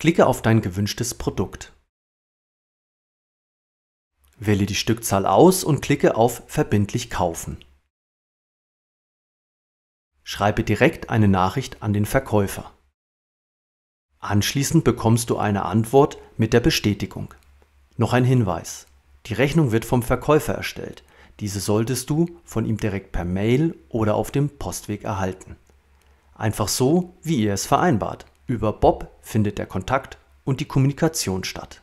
Klicke auf dein gewünschtes Produkt. Wähle die Stückzahl aus und klicke auf Verbindlich kaufen. Schreibe direkt eine Nachricht an den Verkäufer. Anschließend bekommst du eine Antwort mit der Bestätigung. Noch ein Hinweis. Die Rechnung wird vom Verkäufer erstellt. Diese solltest du von ihm direkt per Mail oder auf dem Postweg erhalten. Einfach so, wie ihr es vereinbart. Über Bob findet der Kontakt und die Kommunikation statt